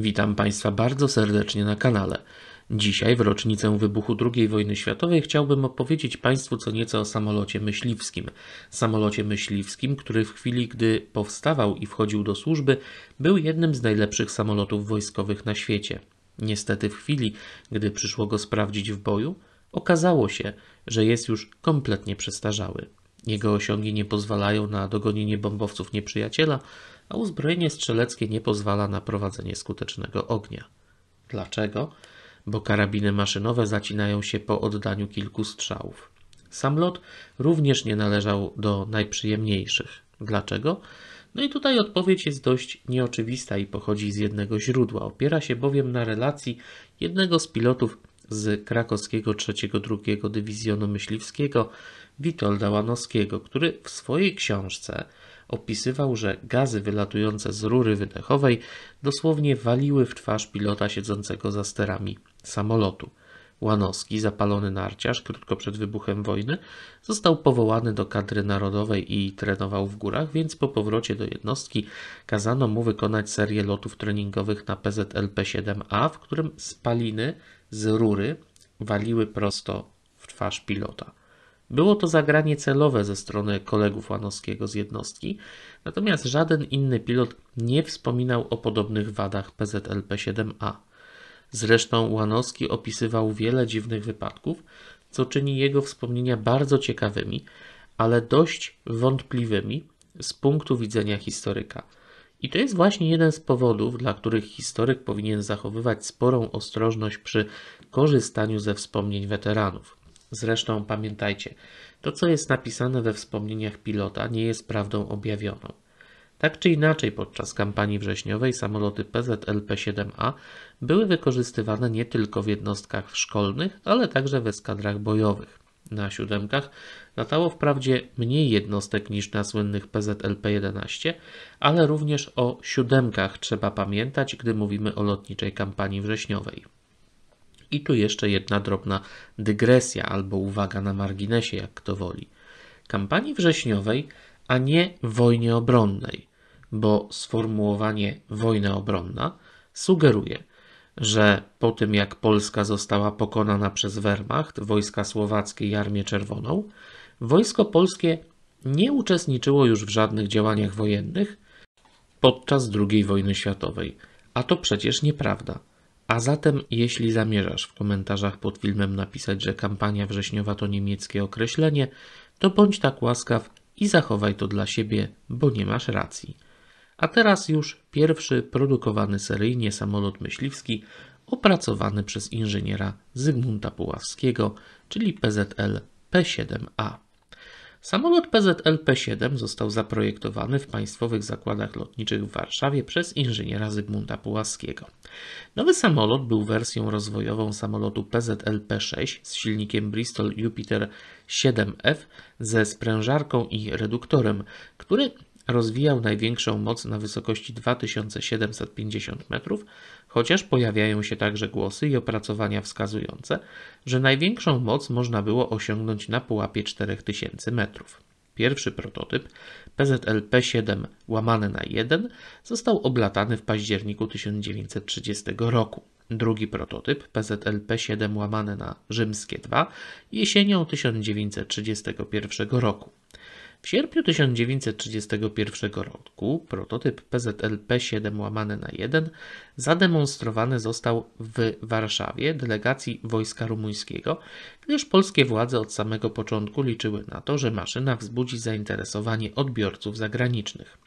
Witam Państwa bardzo serdecznie na kanale. Dzisiaj, w rocznicę wybuchu II wojny światowej, chciałbym opowiedzieć Państwu co nieco o samolocie myśliwskim. Samolocie myśliwskim, który w chwili, gdy powstawał i wchodził do służby, był jednym z najlepszych samolotów wojskowych na świecie. Niestety, w chwili, gdy przyszło go sprawdzić w boju, okazało się, że jest już kompletnie przestarzały. Jego osiągi nie pozwalają na dogonienie bombowców nieprzyjaciela, a uzbrojenie strzeleckie nie pozwala na prowadzenie skutecznego ognia. Dlaczego? Bo karabiny maszynowe zacinają się po oddaniu kilku strzałów. Sam lot również nie należał do najprzyjemniejszych. Dlaczego? No i tutaj odpowiedź jest dość nieoczywista i pochodzi z jednego źródła. Opiera się bowiem na relacji jednego z pilotów z krakowskiego trzeciego drugiego Dywizjonu Myśliwskiego Witolda Łanowskiego, który w swojej książce Opisywał, że gazy wylatujące z rury wydechowej dosłownie waliły w twarz pilota siedzącego za sterami samolotu. Łanowski, zapalony narciarz krótko przed wybuchem wojny, został powołany do kadry narodowej i trenował w górach, więc po powrocie do jednostki kazano mu wykonać serię lotów treningowych na PZLP-7A, w którym spaliny z rury waliły prosto w twarz pilota. Było to zagranie celowe ze strony kolegów Łanowskiego z jednostki, natomiast żaden inny pilot nie wspominał o podobnych wadach PZLP-7A. Zresztą Łanowski opisywał wiele dziwnych wypadków, co czyni jego wspomnienia bardzo ciekawymi, ale dość wątpliwymi z punktu widzenia historyka. I to jest właśnie jeden z powodów, dla których historyk powinien zachowywać sporą ostrożność przy korzystaniu ze wspomnień weteranów. Zresztą pamiętajcie, to co jest napisane we wspomnieniach pilota nie jest prawdą objawioną. Tak czy inaczej, podczas kampanii wrześniowej samoloty PZLP-7A były wykorzystywane nie tylko w jednostkach szkolnych, ale także w eskadrach bojowych. Na siódemkach latało wprawdzie mniej jednostek niż na słynnych PZLP-11, ale również o siódemkach trzeba pamiętać, gdy mówimy o lotniczej kampanii wrześniowej. I tu jeszcze jedna drobna dygresja albo uwaga na marginesie, jak kto woli. Kampanii wrześniowej, a nie wojnie obronnej, bo sformułowanie wojna obronna sugeruje, że po tym jak Polska została pokonana przez Wehrmacht, wojska słowackie i Armię Czerwoną, wojsko polskie nie uczestniczyło już w żadnych działaniach wojennych podczas II wojny światowej. A to przecież nieprawda. A zatem, jeśli zamierzasz w komentarzach pod filmem napisać, że kampania wrześniowa to niemieckie określenie, to bądź tak łaskaw i zachowaj to dla siebie, bo nie masz racji. A teraz już pierwszy produkowany seryjnie samolot myśliwski opracowany przez inżyniera Zygmunta Puławskiego, czyli PZL P7A. Samolot PZL-P7 został zaprojektowany w Państwowych Zakładach Lotniczych w Warszawie przez inżyniera Zygmunta Pułaskiego. Nowy samolot był wersją rozwojową samolotu PZL-P6 z silnikiem Bristol Jupiter 7F ze sprężarką i reduktorem, który rozwijał największą moc na wysokości 2750 metrów chociaż pojawiają się także głosy i opracowania wskazujące, że największą moc można było osiągnąć na pułapie 4000 metrów. Pierwszy prototyp PZLP-7 łamany na 1 został oblatany w październiku 1930 roku. Drugi prototyp PZLP-7 łamany na rzymskie 2 jesienią 1931 roku. W sierpniu 1931 roku prototyp PZLP 7 łamane na 1 zademonstrowany został w Warszawie delegacji wojska rumuńskiego, gdyż polskie władze od samego początku liczyły na to, że maszyna wzbudzi zainteresowanie odbiorców zagranicznych.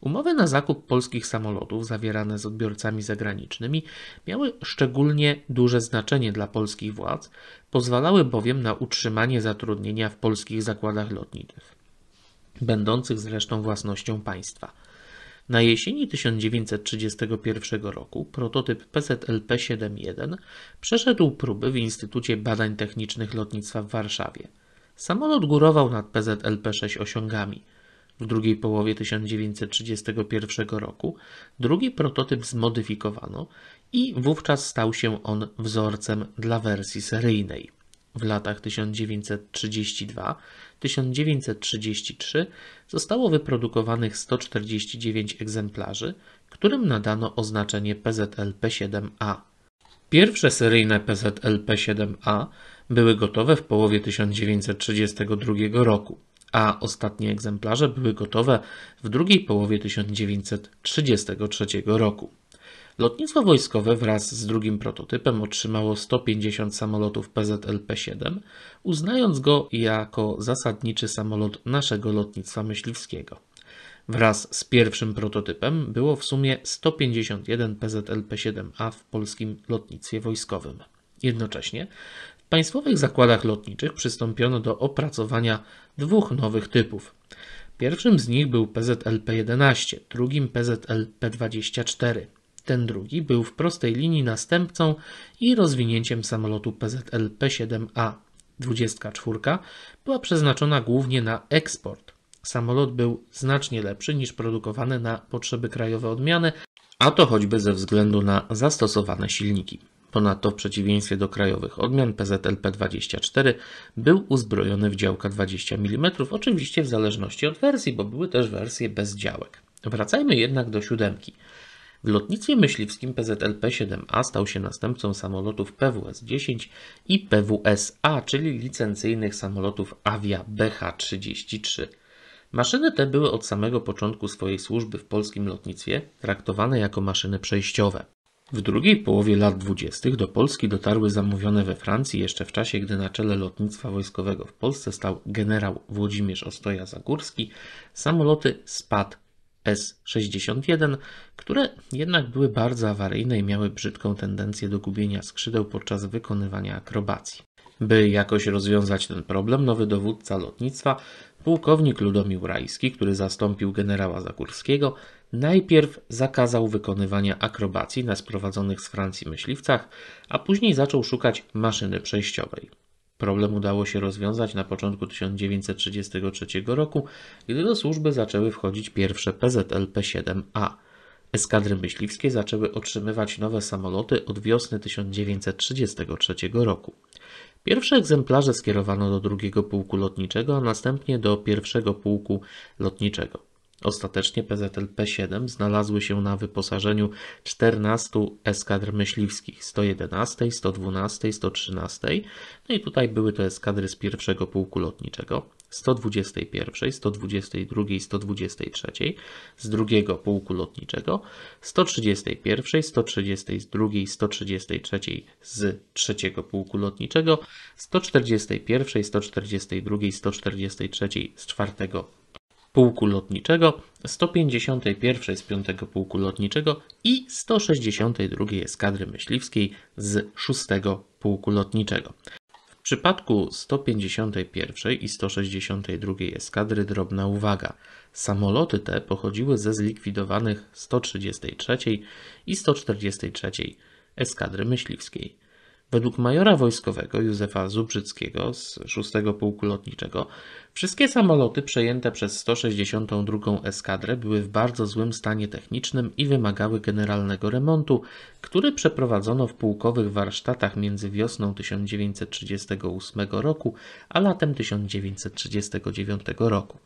Umowy na zakup polskich samolotów zawierane z odbiorcami zagranicznymi miały szczególnie duże znaczenie dla polskich władz, pozwalały bowiem na utrzymanie zatrudnienia w polskich zakładach lotniczych będących zresztą własnością państwa. Na jesieni 1931 roku prototyp PZLP-71 przeszedł próby w Instytucie Badań Technicznych Lotnictwa w Warszawie. Samolot górował nad PZLP-6 osiągami. W drugiej połowie 1931 roku drugi prototyp zmodyfikowano i wówczas stał się on wzorcem dla wersji seryjnej w latach 1932-1933 zostało wyprodukowanych 149 egzemplarzy, którym nadano oznaczenie PZLP-7A. Pierwsze seryjne PZLP-7A były gotowe w połowie 1932 roku, a ostatnie egzemplarze były gotowe w drugiej połowie 1933 roku. Lotnictwo wojskowe wraz z drugim prototypem otrzymało 150 samolotów PZLP-7, uznając go jako zasadniczy samolot naszego lotnictwa myśliwskiego. Wraz z pierwszym prototypem było w sumie 151 PZLP-7A w polskim lotnictwie wojskowym. Jednocześnie w państwowych zakładach lotniczych przystąpiono do opracowania dwóch nowych typów. Pierwszym z nich był PZLP-11, drugim PZLP-24. Ten drugi był w prostej linii następcą i rozwinięciem samolotu PZL P-7A. 24 była przeznaczona głównie na eksport. Samolot był znacznie lepszy niż produkowane na potrzeby krajowe odmiany, a to choćby ze względu na zastosowane silniki. Ponadto w przeciwieństwie do krajowych odmian PZLP-24 był uzbrojony w działka 20 mm, oczywiście w zależności od wersji, bo były też wersje bez działek. Wracajmy jednak do siódemki. W lotnictwie myśliwskim PZLP-7A stał się następcą samolotów PWS-10 i PWS-A, czyli licencyjnych samolotów Avia BH-33. Maszyny te były od samego początku swojej służby w polskim lotnictwie traktowane jako maszyny przejściowe. W drugiej połowie lat 20. do Polski dotarły zamówione we Francji jeszcze w czasie, gdy na czele lotnictwa wojskowego w Polsce stał generał Włodzimierz Ostoja Zagórski, samoloty SPAD S61, które jednak były bardzo awaryjne i miały brzydką tendencję do gubienia skrzydeł podczas wykonywania akrobacji. By jakoś rozwiązać ten problem, nowy dowódca lotnictwa, pułkownik Ludomił Rajski, który zastąpił generała Zagórskiego, najpierw zakazał wykonywania akrobacji na sprowadzonych z Francji myśliwcach, a później zaczął szukać maszyny przejściowej. Problem udało się rozwiązać na początku 1933 roku, gdy do służby zaczęły wchodzić pierwsze PZLP-7A. Eskadry myśliwskie zaczęły otrzymywać nowe samoloty od wiosny 1933 roku. Pierwsze egzemplarze skierowano do drugiego pułku lotniczego, a następnie do pierwszego pułku lotniczego. Ostatecznie PZL-P7 znalazły się na wyposażeniu 14 eskadr myśliwskich 111, 112, 113. No i tutaj były to eskadry z pierwszego pułku lotniczego 121, 122, 123, z drugiego pułku lotniczego 131, 132, 133 z trzeciego pułku lotniczego 141, 142, 143 z czwartego pułku lotniczego, 151 z 5 pułku lotniczego i 162 eskadry myśliwskiej z 6 pułku lotniczego. W przypadku 151 i 162 eskadry drobna uwaga. Samoloty te pochodziły ze zlikwidowanych 133 i 143 eskadry myśliwskiej. Według majora wojskowego Józefa Zubrzyckiego z 6 Pułku Lotniczego wszystkie samoloty przejęte przez 162 Eskadrę były w bardzo złym stanie technicznym i wymagały generalnego remontu, który przeprowadzono w pułkowych warsztatach między wiosną 1938 roku a latem 1939 roku.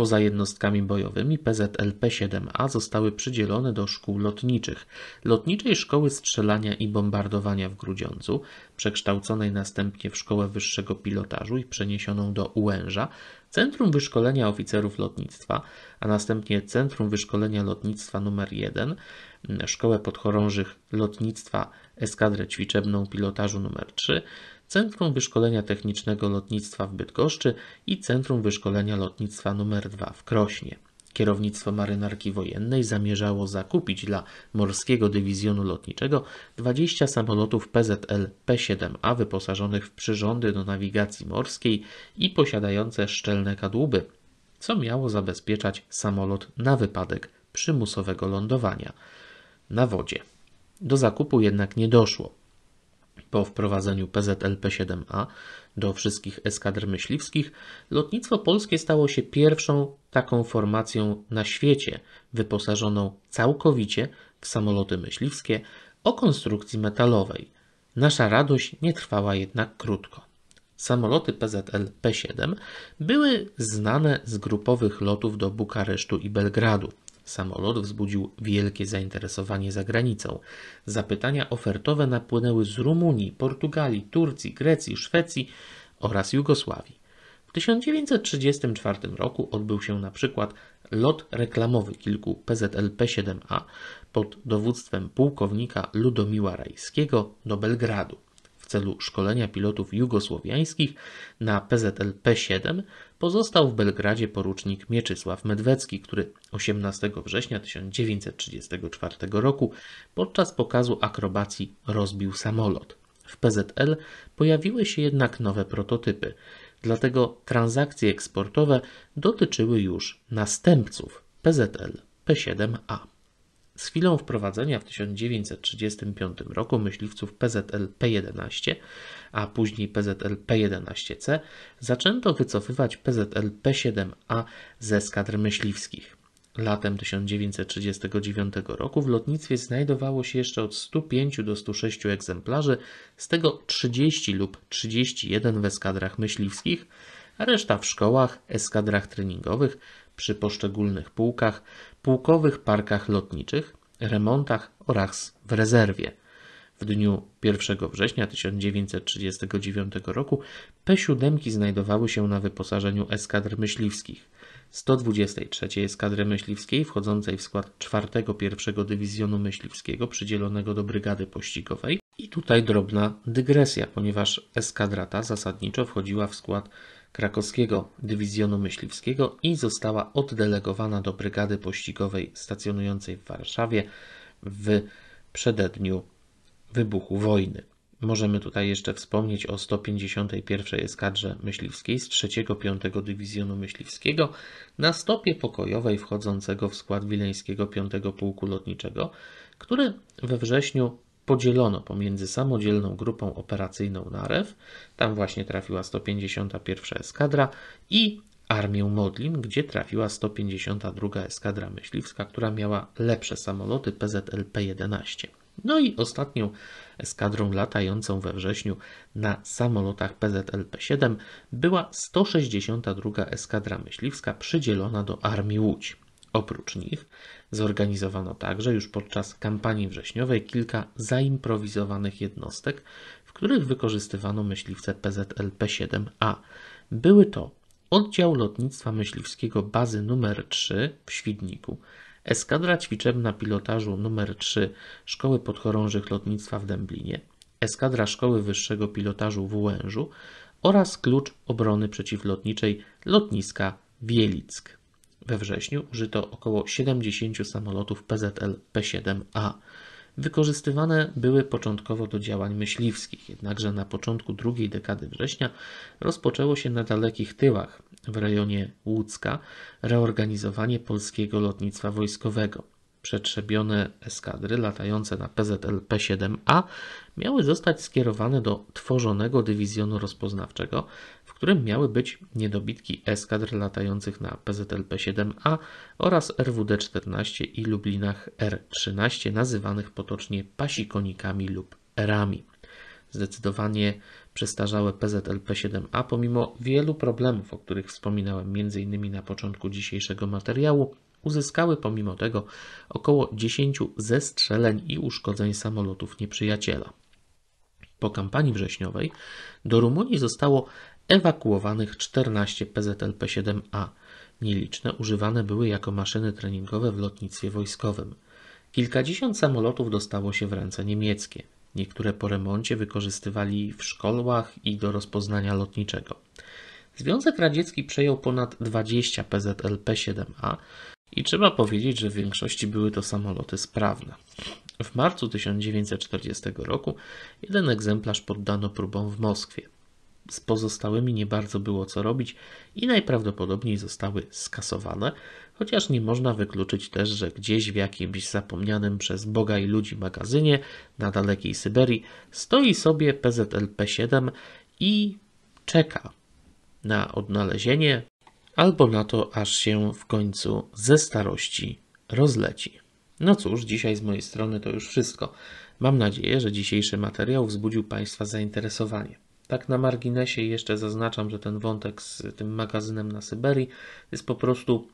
Poza jednostkami bojowymi PZLP-7A zostały przydzielone do szkół lotniczych. Lotniczej Szkoły Strzelania i Bombardowania w Grudziądzu, przekształconej następnie w Szkołę Wyższego Pilotażu i przeniesioną do Ułęża, Centrum Wyszkolenia Oficerów Lotnictwa, a następnie Centrum Wyszkolenia Lotnictwa nr 1, Szkołę Podchorążych Lotnictwa, Eskadrę Ćwiczebną Pilotażu nr 3, Centrum Wyszkolenia Technicznego Lotnictwa w Bydgoszczy i Centrum Wyszkolenia Lotnictwa nr 2 w Krośnie. Kierownictwo marynarki wojennej zamierzało zakupić dla Morskiego Dywizjonu Lotniczego 20 samolotów PZL P-7A wyposażonych w przyrządy do nawigacji morskiej i posiadające szczelne kadłuby, co miało zabezpieczać samolot na wypadek przymusowego lądowania na wodzie. Do zakupu jednak nie doszło po wprowadzeniu PZLP-7A do wszystkich eskadr myśliwskich, lotnictwo polskie stało się pierwszą taką formacją na świecie, wyposażoną całkowicie w samoloty myśliwskie o konstrukcji metalowej. Nasza radość nie trwała jednak krótko. Samoloty PZL-P7 były znane z grupowych lotów do Bukaresztu i Belgradu. Samolot wzbudził wielkie zainteresowanie za granicą. Zapytania ofertowe napłynęły z Rumunii, Portugalii, Turcji, Grecji, Szwecji oraz Jugosławii. W 1934 roku odbył się na przykład lot reklamowy kilku PZL p 7 a pod dowództwem pułkownika Ludomiła Rajskiego do Belgradu. W celu szkolenia pilotów jugosłowiańskich na PZL p 7 pozostał w Belgradzie porucznik Mieczysław Medwecki, który 18 września 1934 roku podczas pokazu akrobacji rozbił samolot. W PZL pojawiły się jednak nowe prototypy, dlatego transakcje eksportowe dotyczyły już następców PZL P7A. Z chwilą wprowadzenia w 1935 roku myśliwców PZL P11, a później PZL P11C, zaczęto wycofywać PZL P7A ze skadr myśliwskich. Latem 1939 roku w lotnictwie znajdowało się jeszcze od 105 do 106 egzemplarzy, z tego 30 lub 31 w eskadrach myśliwskich, a reszta w szkołach, eskadrach treningowych przy poszczególnych pułkach, pułkowych parkach lotniczych, remontach oraz w rezerwie. W dniu 1 września 1939 roku P-7 znajdowały się na wyposażeniu eskadr myśliwskich. 123 Eskadry Myśliwskiej wchodzącej w skład 41 Dywizjonu Myśliwskiego przydzielonego do Brygady Pościgowej. I tutaj drobna dygresja, ponieważ eskadra ta zasadniczo wchodziła w skład Krakowskiego Dywizjonu Myśliwskiego i została oddelegowana do brygady pościgowej stacjonującej w Warszawie w przededniu wybuchu wojny. Możemy tutaj jeszcze wspomnieć o 151 Eskadrze Myśliwskiej z 3-5 Dywizjonu Myśliwskiego na stopie pokojowej wchodzącego w skład Wileńskiego 5 Pułku Lotniczego, który we wrześniu podzielono pomiędzy samodzielną grupą operacyjną Narew, tam właśnie trafiła 151 Eskadra i Armię Modlin, gdzie trafiła 152 Eskadra Myśliwska, która miała lepsze samoloty PZLP-11. No i ostatnią eskadrą latającą we wrześniu na samolotach PZLP-7 była 162 Eskadra Myśliwska przydzielona do Armii Łódź. Oprócz nich zorganizowano także już podczas kampanii wrześniowej kilka zaimprowizowanych jednostek, w których wykorzystywano myśliwce PZLP-7A. Były to oddział lotnictwa myśliwskiego bazy numer 3 w Świdniku, eskadra ćwiczebna pilotażu numer 3 Szkoły Podchorążych Lotnictwa w Dęblinie, eskadra Szkoły Wyższego Pilotażu w Łężu oraz klucz obrony przeciwlotniczej lotniska Wielick. We wrześniu użyto około 70 samolotów PZL-P7A. Wykorzystywane były początkowo do działań myśliwskich, jednakże na początku drugiej dekady września rozpoczęło się na dalekich tyłach, w rejonie Łódzka, reorganizowanie polskiego lotnictwa wojskowego przetrzebione eskadry latające na PZL p 7 a miały zostać skierowane do tworzonego dywizjonu rozpoznawczego, w którym miały być niedobitki eskadr latających na PZL p 7 a oraz RWD-14 i Lublinach R-13, nazywanych potocznie pasikonikami lub erami. Zdecydowanie przestarzałe PZL p 7 a pomimo wielu problemów, o których wspominałem m.in. na początku dzisiejszego materiału, uzyskały pomimo tego około 10 zestrzeleń i uszkodzeń samolotów nieprzyjaciela. Po kampanii wrześniowej do Rumunii zostało ewakuowanych 14 PZLP-7A. Nieliczne używane były jako maszyny treningowe w lotnictwie wojskowym. Kilkadziesiąt samolotów dostało się w ręce niemieckie. Niektóre po remoncie wykorzystywali w szkołach i do rozpoznania lotniczego. Związek Radziecki przejął ponad 20 PZLP-7A, i trzeba powiedzieć, że w większości były to samoloty sprawne. W marcu 1940 roku jeden egzemplarz poddano próbom w Moskwie. Z pozostałymi nie bardzo było co robić i najprawdopodobniej zostały skasowane, chociaż nie można wykluczyć też, że gdzieś w jakimś zapomnianym przez Boga i ludzi magazynie na dalekiej Syberii stoi sobie PZLP-7 i czeka na odnalezienie albo na to, aż się w końcu ze starości rozleci. No cóż, dzisiaj z mojej strony to już wszystko. Mam nadzieję, że dzisiejszy materiał wzbudził Państwa zainteresowanie. Tak na marginesie jeszcze zaznaczam, że ten wątek z tym magazynem na Syberii jest po prostu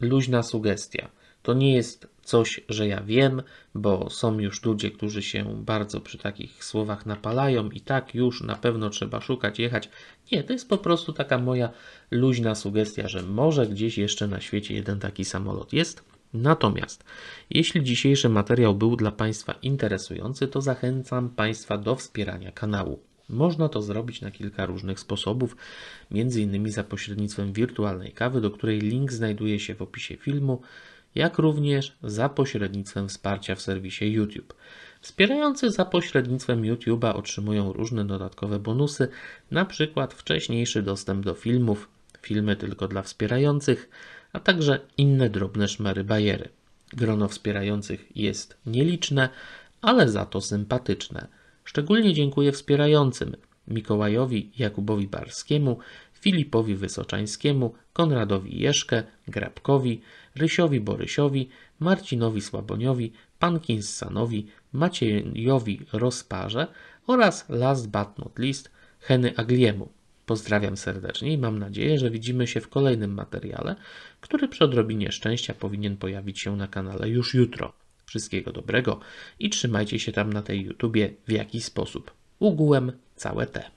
luźna sugestia. To nie jest coś, że ja wiem, bo są już ludzie, którzy się bardzo przy takich słowach napalają i tak już na pewno trzeba szukać, jechać. Nie, to jest po prostu taka moja luźna sugestia, że może gdzieś jeszcze na świecie jeden taki samolot jest. Natomiast jeśli dzisiejszy materiał był dla Państwa interesujący, to zachęcam Państwa do wspierania kanału. Można to zrobić na kilka różnych sposobów, między innymi za pośrednictwem wirtualnej kawy, do której link znajduje się w opisie filmu jak również za pośrednictwem wsparcia w serwisie YouTube. Wspierający za pośrednictwem YouTube'a otrzymują różne dodatkowe bonusy, np. wcześniejszy dostęp do filmów, filmy tylko dla wspierających, a także inne drobne szmery bajery. Grono wspierających jest nieliczne, ale za to sympatyczne. Szczególnie dziękuję wspierającym Mikołajowi Jakubowi Barskiemu, Filipowi Wysoczańskiemu, Konradowi Jeszkę, Grabkowi, Rysiowi Borysiowi, Marcinowi Słaboniowi, Pankinsanowi, Maciejowi Rozparze oraz last but not least Heny Agliemu. Pozdrawiam serdecznie i mam nadzieję, że widzimy się w kolejnym materiale, który przy odrobinie szczęścia powinien pojawić się na kanale już jutro. Wszystkiego dobrego i trzymajcie się tam na tej YouTubie w jakiś sposób. Ugułem Is that word there?